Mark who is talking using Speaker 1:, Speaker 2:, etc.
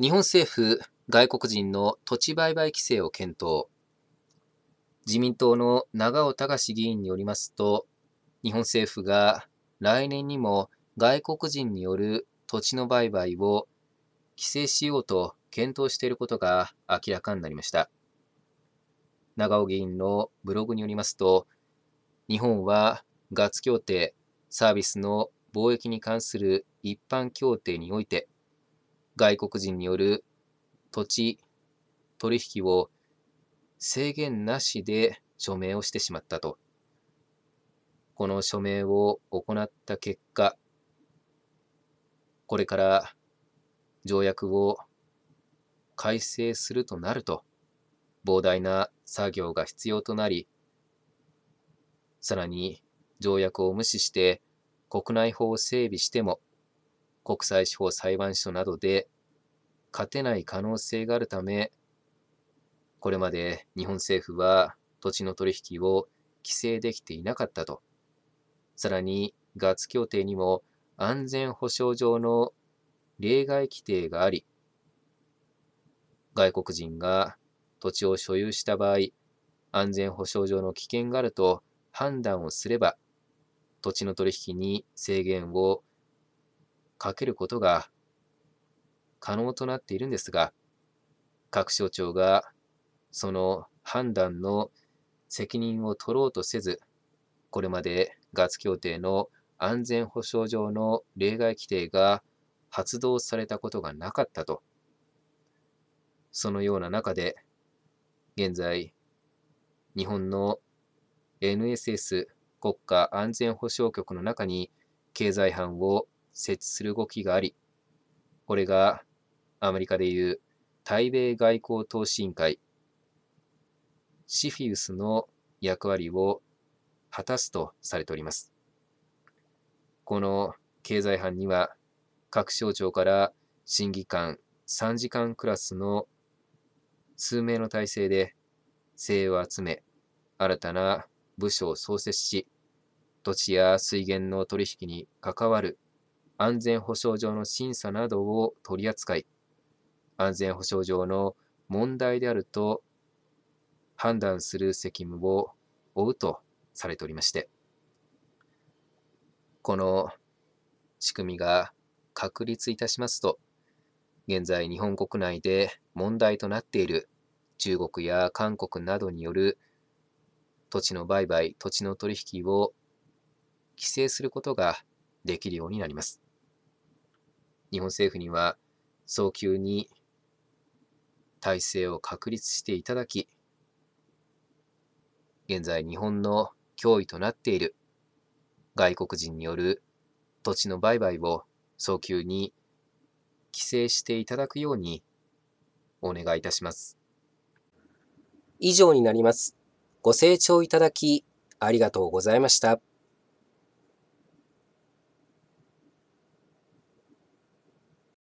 Speaker 1: 日本政府、外国人の土地売買規制を検討。自民党の長尾隆議員によりますと、日本政府が来年にも外国人による土地の売買を規制しようと検討していることが明らかになりました。長尾議員のブログによりますと、日本はガッツ協定、サービスの貿易に関する一般協定において、外国人による土地取引を制限なしで署名をしてしまったと。この署名を行った結果、これから条約を改正するとなると、膨大な作業が必要となり、さらに条約を無視して国内法を整備しても国際司法裁判所などで勝てない可能性があるため、これまで日本政府は土地の取引を規制できていなかったと。さらに、ガッツ協定にも安全保障上の例外規定があり、外国人が土地を所有した場合、安全保障上の危険があると判断をすれば、土地の取引に制限をかけることが可能となっているんですが、各省庁がその判断の責任を取ろうとせず、これまでガツ協定の安全保障上の例外規定が発動されたことがなかったと。そのような中で、現在、日本の NSS 国家安全保障局の中に経済班を設置する動きがあり、これがアメリカでいう対米外交投資委員会、シフィウスの役割を果たすとされております。この経済班には各省庁から審議官3時間クラスの数名の体制で精鋭を集め、新たな部署を創設し、土地や水源の取引に関わる安全保障上の審査などを取り扱い、安全保障上の問題であると判断する責務を負うとされておりまして、この仕組みが確立いたしますと、現在日本国内で問題となっている中国や韓国などによる土地の売買、土地の取引を規制することができるようになります。日本政府には早急に体制を確立していただき、現在日本の脅威となっている外国人による土地の売買を早急に規制していただくようにお願いいたします。以上になります。ご清聴いただきありがとうございました。